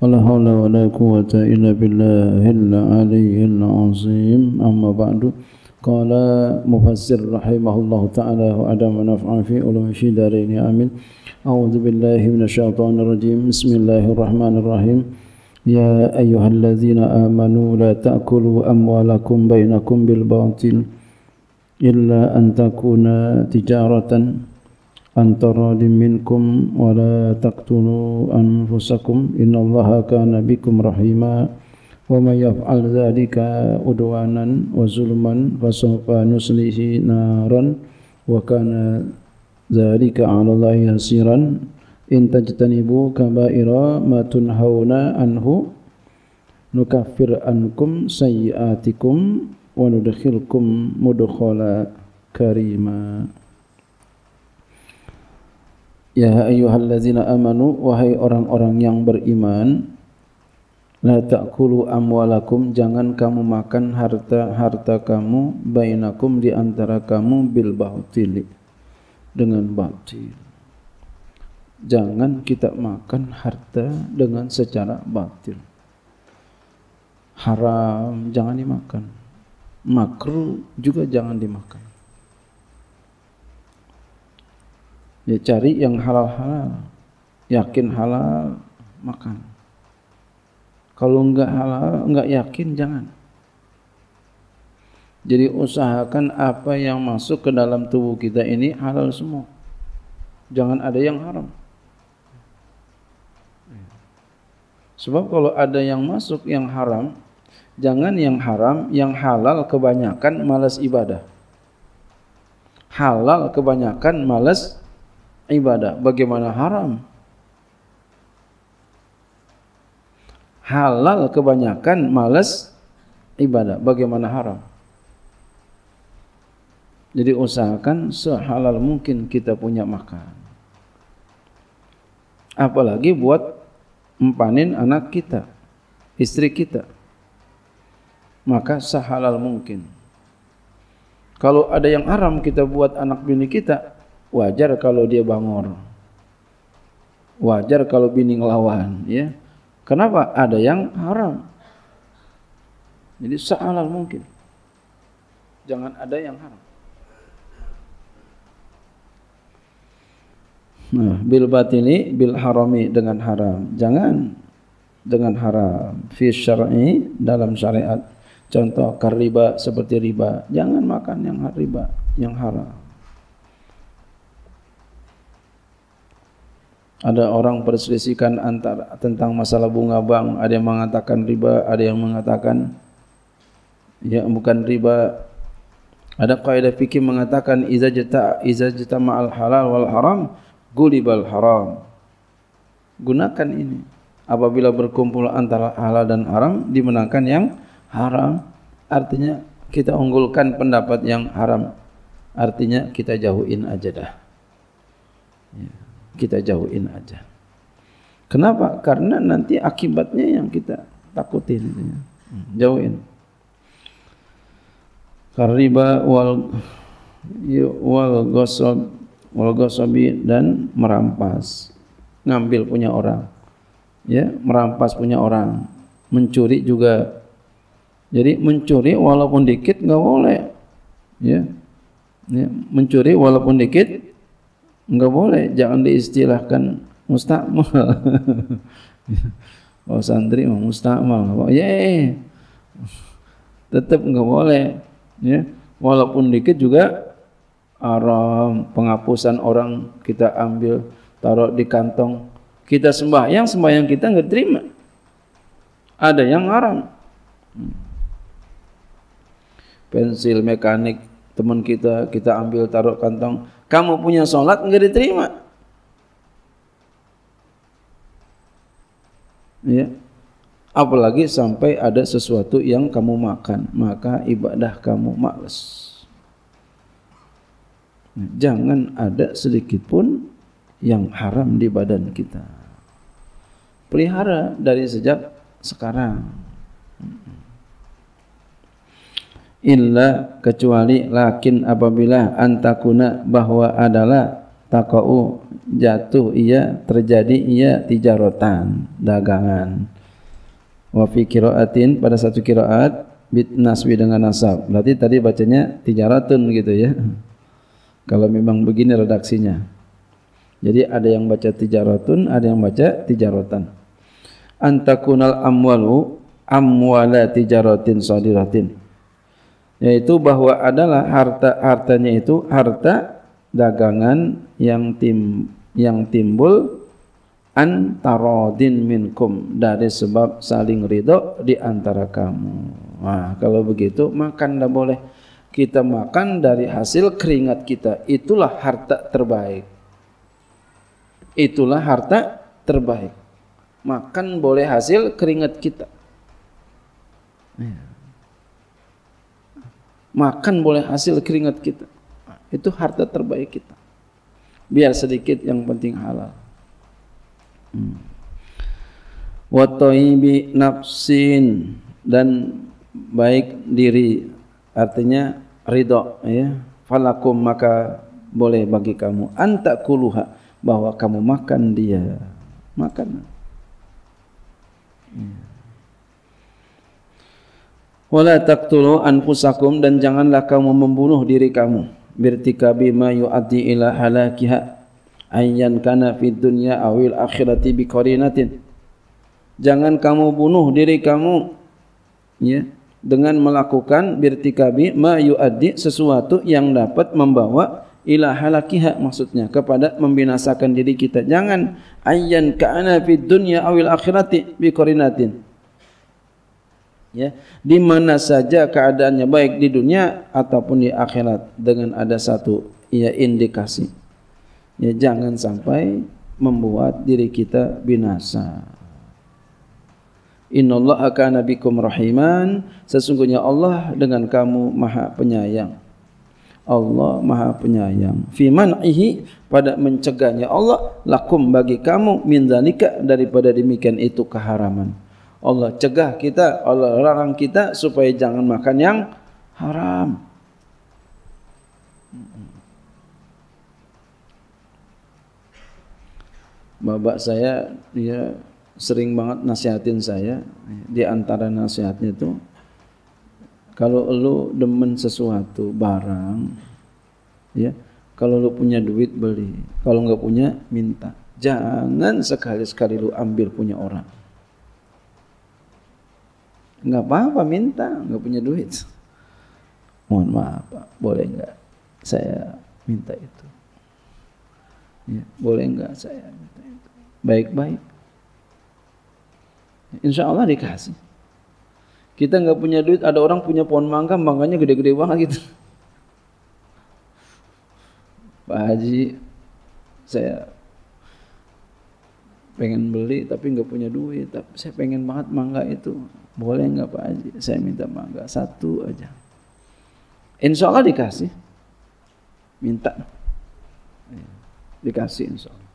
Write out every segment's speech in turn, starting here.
ولا حول ولا قوة إلا بالله العلي العظيم أما بعد قال مفسر رحمه الله تعالى وأدام نفع في علوم الشدارين آمين أعوذ بالله من الشيطان الرجيم بسم الله الرحمن الرحيم يا أيها الذين آمنوا لا تأكلوا أموالكم بينكم بالباطل إلا أن تكون تجارةً antara taradim minkum wa la taqtulu anfusakum innallaha kana bikum rahima wa may yaf'al dhalika udwanan wa zulman wa sawfa nuslihi naran wa kana dhalika 'ala allahi yasiran in tajtanibu kaba'ira ma tunhauna anhu nukaffir ankum sayyi'atikum wa nudkhilkum mudkhala karima Ya ayyuhallazina amanu wahai orang-orang yang beriman la ta'kulu amwalakum jangan kamu makan harta-harta kamu bainakum di antara kamu bil batil dengan batil. Jangan kita makan harta dengan secara batil. Haram jangan dimakan. Makruh juga jangan dimakan. Ya cari yang halal-halal. Yakin halal, makan. Kalau enggak halal, enggak yakin jangan. Jadi usahakan apa yang masuk ke dalam tubuh kita ini halal semua. Jangan ada yang haram. Sebab kalau ada yang masuk yang haram, jangan yang haram, yang halal kebanyakan malas ibadah. Halal kebanyakan malas ibadah. Bagaimana haram? Halal kebanyakan males ibadah. Bagaimana haram? Jadi usahakan sehalal mungkin kita punya makan. Apalagi buat empanin anak kita, istri kita. Maka sehalal mungkin. Kalau ada yang haram kita buat anak bini kita, Wajar kalau dia bangor. Wajar kalau bini ngelawan, ya. Kenapa? Ada yang haram. Jadi sehalal mungkin. Jangan ada yang haram. Nah, bil ini bil harami dengan haram. Jangan dengan haram fi syar'i dalam syariat. Contoh kariba seperti riba. Jangan makan yang riba, yang haram. ada orang perselisihkan antara tentang masalah bunga bank ada yang mengatakan riba ada yang mengatakan ya bukan riba ada kaidah fikih mengatakan iza jata iza jata ma'al halal wal haram gulibal haram gunakan ini apabila berkumpul antara halal dan haram dimenangkan yang haram artinya kita unggulkan pendapat yang haram artinya kita jauhin aja dah ya. Yeah. kita jauhin aja. Kenapa? Karena nanti akibatnya yang kita takutin. Ya. Jauhin. Kariba wal iya, wal gosob wal gosobi dan merampas ngambil punya orang ya merampas punya orang mencuri juga jadi mencuri walaupun dikit nggak boleh ya. ya mencuri walaupun dikit Enggak boleh, jangan diistilahkan mustakmal. oh santri mah mustakmal. Oh, yeah. Iya, iya. Tetap enggak boleh, ya. Walaupun dikit juga aram penghapusan orang kita ambil taruh di kantong kita sembah, yang sembah yang kita nggak terima ada yang haram pensil mekanik teman kita kita ambil taruh kantong kamu punya sholat nggak diterima. Ya. Apalagi sampai ada sesuatu yang kamu makan, maka ibadah kamu males. Nah, jangan ada sedikit pun yang haram di badan kita. Pelihara dari sejak sekarang. illa kecuali lakin apabila antakuna bahwa adalah takau jatuh ia terjadi ia tijarotan dagangan wa fi qiraatin pada satu qiraat bit naswi dengan nasab berarti tadi bacanya tijaratun gitu ya kalau memang begini redaksinya jadi ada yang baca tijaratun ada yang baca tijarotan antakunal amwalu amwala tijaratin sadiratin so yaitu bahwa adalah harta hartanya itu harta dagangan yang tim yang timbul antarodin minkum dari sebab saling ridho di antara kamu. Nah, kalau begitu makan tidak boleh. Kita makan dari hasil keringat kita. Itulah harta terbaik. Itulah harta terbaik. Makan boleh hasil keringat kita. Iya. Makan boleh hasil keringat kita. Itu harta terbaik kita. Biar sedikit yang penting halal. Hmm. nafsin dan baik diri artinya ridho ya. Falakum maka boleh bagi kamu antakuluha bahwa kamu makan dia. Makan. Hmm. Ya. wala taqtulu anfusakum dan janganlah kamu membunuh diri kamu birtika bima yu'addi ila halakiha ayyan kana fid dunya awil akhirati biqarinatin jangan kamu bunuh diri kamu ya dengan melakukan birtikabi ma yuaddi sesuatu yang dapat membawa ila halakiha maksudnya kepada membinasakan diri kita jangan ayyan kana fid dunya awil akhirati biqarinatin ya di mana saja keadaannya baik di dunia ataupun di akhirat dengan ada satu ya indikasi ya jangan sampai membuat diri kita binasa innallaha kana bikum rahiman sesungguhnya Allah dengan kamu maha penyayang Allah maha penyayang fi man'ihi pada mencegahnya Allah lakum bagi kamu min zalika daripada demikian itu keharaman Allah cegah kita, Allah larang kita supaya jangan makan yang haram. Bapak saya dia sering banget nasihatin saya. Di antara nasihatnya itu kalau lu demen sesuatu barang ya, kalau lu punya duit beli, kalau nggak punya minta. Jangan sekali-sekali lu ambil punya orang nggak apa-apa minta nggak punya duit mohon maaf pak boleh nggak saya minta itu ya, boleh nggak saya minta itu baik-baik insya Allah dikasih kita nggak punya duit ada orang punya pohon mangga mangganya gede-gede banget gitu Pak Haji saya pengen beli tapi nggak punya duit tapi saya pengen banget mangga itu boleh nggak Pak Haji saya minta mangga satu aja Insya Allah dikasih minta dikasih Insya Allah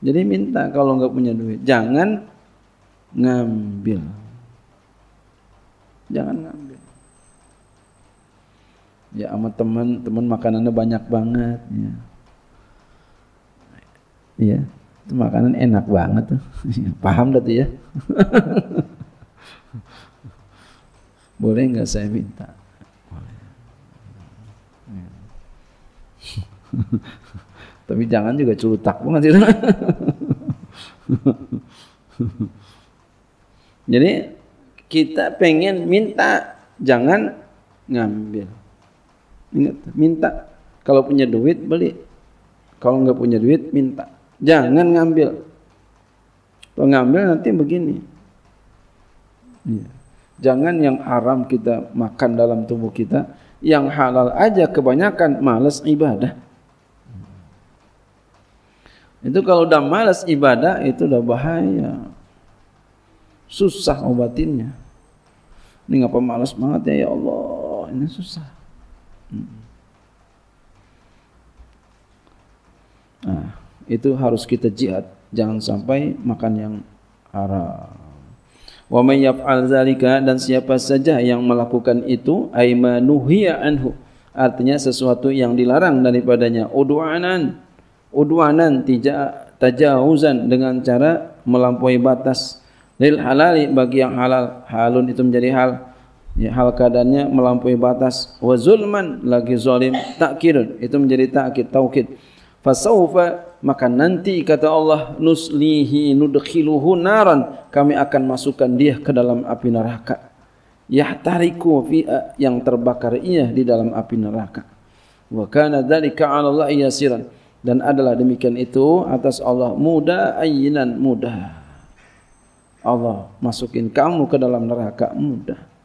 jadi minta kalau nggak punya duit jangan ngambil jangan ngambil ya sama teman teman makanannya banyak banget ya, ya itu makanan enak banget tuh. Paham dah ya. Boleh nggak saya minta? Tapi jangan juga culutak banget sih Jadi kita pengen minta, jangan ngambil. Ingat, minta. Kalau punya duit beli. Kalau nggak punya duit minta Jangan ngambil. Kalau ngambil nanti begini. Iya. Jangan yang haram kita makan dalam tubuh kita, yang halal aja kebanyakan males ibadah. Itu kalau udah males ibadah itu udah bahaya. Susah obatinnya. Ini ngapa males banget ya ya Allah, ini susah. Hmm. itu harus kita jihad jangan sampai makan yang haram wa may yaf'al zalika dan siapa saja yang melakukan itu aimanuhiya anhu artinya sesuatu yang dilarang daripadanya udwanan udwanan tidak tajawuzan dengan cara melampaui batas lil halali bagi yang halal halun itu menjadi hal ya, hal keadaannya melampaui batas wa zulman lagi zalim takkir itu menjadi takkid taukid fasaufa maka nanti kata Allah nuslihi nudkhiluhu naran kami akan masukkan dia ke dalam api neraka yahtariku fi eh, yang terbakar ia di dalam api neraka wa kana dzalika 'ala Allah yasiran dan adalah demikian itu atas Allah mudah ayinan mudah Allah masukin kamu ke dalam neraka mudah